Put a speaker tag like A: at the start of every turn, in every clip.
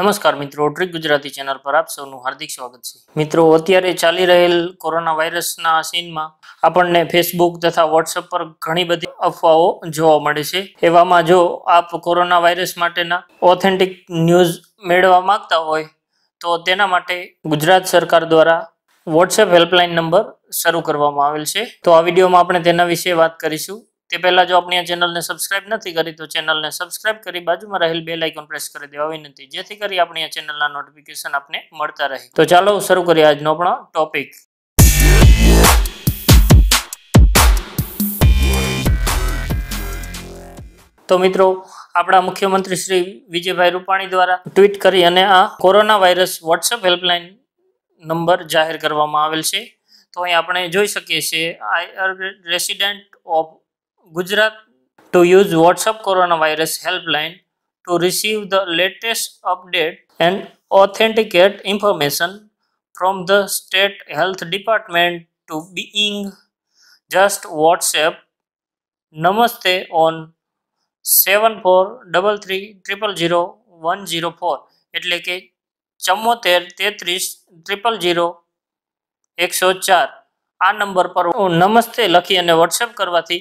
A: નમસ્કાર મિત્રો ઓટ્રિક ગુજરાતી ચેનલ પર આપ સૌનું હાર્દિક સ્વાગત છે મિત્રો અત્યારે ચાલી રહેલ કોરોના વાયરસના સીનમાં આપણને ફેસબુક તથા વોટ્સઅપ પર ઘણી બધી અફવાઓ જોવા મળે છે એવામાં જો આપ કોરોના વાયરસ માટેના ઓથેન્ટિક ન્યૂઝ મેળવવા માંગતા હોય તો તેના માટે ગુજરાત સરકાર દ્વારા વોટ્સએપ હેલ્પલાઇન નંબર શરૂ કરવામાં આવેલ છે તો આ વિડીયોમાં આપણે તેના વિશે વાત કરીશું તે પહેલાં જો આપણી આ ચેનલને સબસ્ક્રાઇબ નથી કરી તો ચેનલને સબસ્ક્રાઇબ કરી બાજુમાં રહેલ બે લાઇકોન પ્રેસ કરી દેવા વિનંતી જેથી કરી આપણી આ ચેનલના નોટિફિકેશન આપને મળતા રહે તો ચાલો શરૂ કરીએ આજનો પણ ટોપિક તો મિત્રો આપણા મુખ્યમંત્રી શ્રી વિજયભાઈ રૂપાણી દ્વારા ટ્વીટ કરી અને આ corona virus WhatsApp helpline number જાહેર કરવામાં આવેલ છે તો અહીં આપણે જોઈ શકીએ છીએ I resident of Gujarat to use WhatsApp coronavirus helpline to receive the latest update and authenticate information from the state health department to being just WhatsApp Namaste on 7433300104 એટલે કે 7433300104 104 આ નંબર પર નમસ્તે લખી અને WhatsApp કરવાથી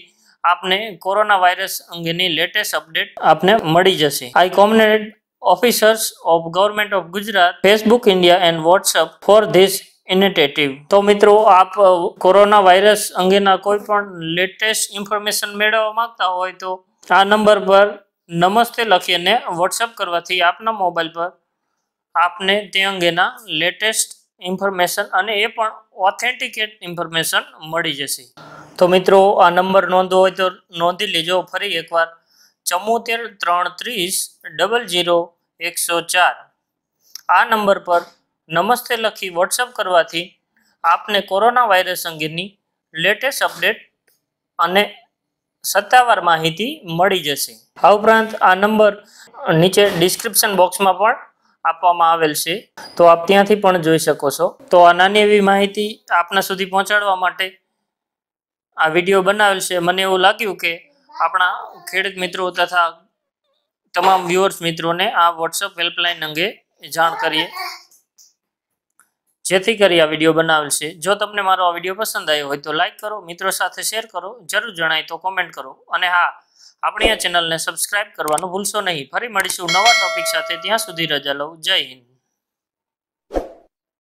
A: આપને કોરોના વાયરસ અંગેની લેટેસ્ટ અપડેટ આપને મળી જશે I communicated officers of government of Gujarat Facebook India and WhatsApp for this initiative તો મિત્રો આપ કોરોના વાયરસ અંગેના કોઈ પણ લેટેસ્ટ ઇન્ફોર્મેશન મેળવવા માંગતા હોય તો આ નંબર પર નમસ્તે લખીને વોટ્સઅપ કરવાથી આપના મોબાઈલ પર આપને તે અંગેના લેટેસ્ટ ઇન્ફોર્મેશન અને એ પણ ઓથેન્ટિકેટ ઇન્ફોર્મેશન મળી જશે તો મિત્રો આ નંબર નોંધવો હોય તો નોંધી લેજો ફરી એકવાર ચમોતેર ત્રણ ત્રીસ ડબલ જીરો એકસો ચાર આ નંબર પર નમસ્તે લખી વોટ્સઅપ કરવાથી આપને કોરોના વાયરસ અંગેની લેટેસ્ટ અપડેટ અને સત્તાવાર માહિતી મળી જશે આ ઉપરાંત આ નંબર નીચે ડિસ્ક્રિપ્શન બોક્સમાં પણ આપવામાં આવેલ છે તો આપ ત્યાંથી પણ જોઈ શકો છો તો આ નાની એવી માહિતી આપના સુધી પહોંચાડવા માટે આ વિડીયો બનાવેલ છે મને એવું લાગ્યું કે આપણા ખેડૂત મિત્રો તથા તમામ વ્યુઅર્સ મિત્રોને આ વોટ્સઅપ હેલ્પલાઇન અંગે જાણ કરીએ જેથી કરી આ વિડીયો બનાવેલ છે જો તમને મારો આ વિડીયો પસંદ આવ્યો હોય તો લાઇક કરો મિત્રો સાથે શેર કરો જરૂર જણાય તો કોમેન્ટ કરો અને હા આપણી આ ચેનલને સબસ્ક્રાઇબ કરવાનું ભૂલશો નહીં ફરી મળીશું નવા ટોપિક સાથે ત્યાં સુધી રજા લઉં જય હિન્દ